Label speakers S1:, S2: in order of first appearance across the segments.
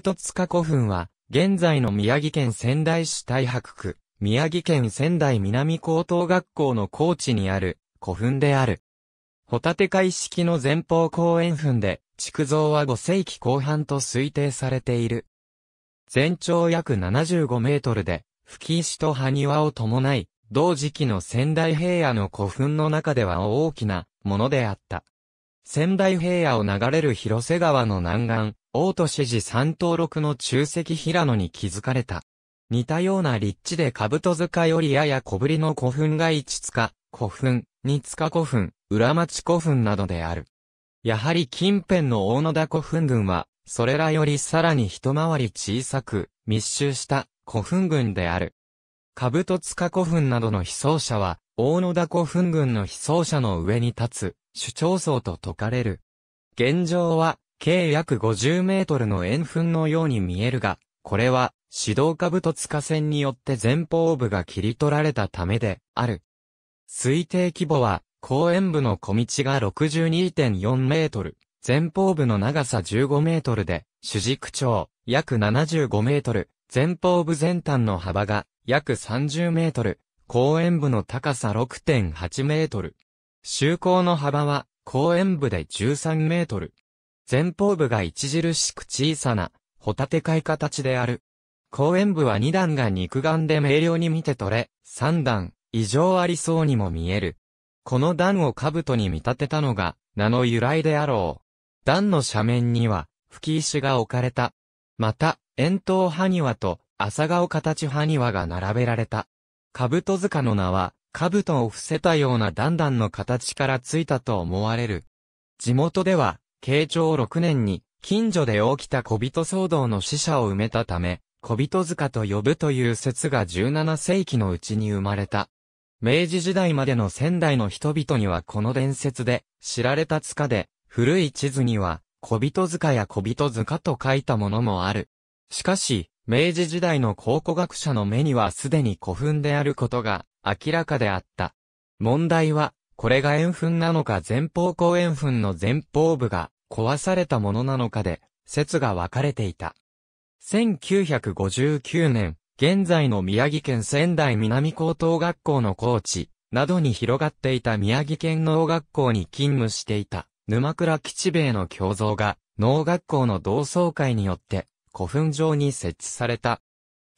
S1: トツ塚古墳は、現在の宮城県仙台市太白区、宮城県仙台南高等学校の高地にある古墳である。ホタテ海式の前方後円墳で、築造は5世紀後半と推定されている。全長約75メートルで、吹石と埴輪を伴い、同時期の仙台平野の古墳の中では大きなものであった。仙台平野を流れる広瀬川の南岸、大都市寺三登録の中石平野に築かれた。似たような立地で兜塚よりやや小ぶりの古墳が一塚、古墳、二塚古墳、浦町古墳などである。やはり近辺の大野田古墳群は、それらよりさらに一回り小さく、密集した古墳群である。兜塚古墳などの被葬者は、大野田古墳群の被葬者の上に立つ、主張層と解かれる。現状は、計約50メートルの円墳のように見えるが、これは、指導下部と塚線によって前方部が切り取られたためで、ある。推定規模は、公園部の小道が62.4メートル、前方部の長さ15メートルで、主軸長、約75メートル、前方部全端の幅が、約30メートル、公園部の高さ6.8メートル、周口の幅は公園部で13メートル。前方部が著しく小さな、ホタテ貝形である。公園部は2段が肉眼で明瞭に見て取れ、3段、異常ありそうにも見える。この段を兜に見立てたのが、名の由来であろう。段の斜面には、吹石が置かれた。また、円筒埴輪と、朝顔形埴輪が並べられた。兜塚の名は、兜を伏せたような段々の形からついたと思われる。地元では、慶長6年に、近所で起きた小人騒動の死者を埋めたため、小人塚と呼ぶという説が17世紀のうちに生まれた。明治時代までの仙台の人々にはこの伝説で、知られた塚で、古い地図には、小人塚や小人塚と書いたものもある。しかし、明治時代の考古学者の目にはすでに古墳であることが明らかであった。問題は、これが円墳なのか前方後円墳の前方部が壊されたものなのかで、説が分かれていた。1959年、現在の宮城県仙台南高等学校の高知などに広がっていた宮城県農学校に勤務していた沼倉吉兵衛の胸像が農学校の同窓会によって古墳上に設置された。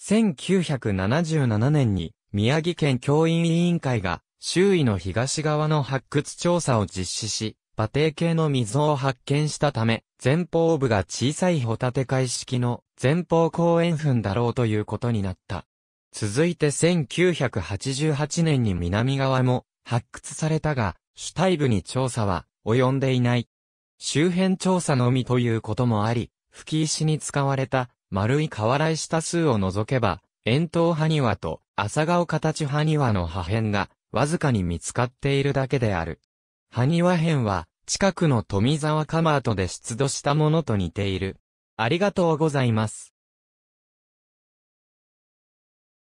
S1: 1977年に宮城県教員委員会が、周囲の東側の発掘調査を実施し、馬蹄形の溝を発見したため、前方部が小さいホタテ海式の前方後円墳だろうということになった。続いて1988年に南側も発掘されたが、主体部に調査は及んでいない。周辺調査のみということもあり、吹石に使われた丸い瓦石多数を除けば、円筒埴輪と朝顔形埴輪の破片が、わずかに見つかっているだけである。埴輪片は、近くの富沢カマートで出土したものと似ている。ありがとうございます。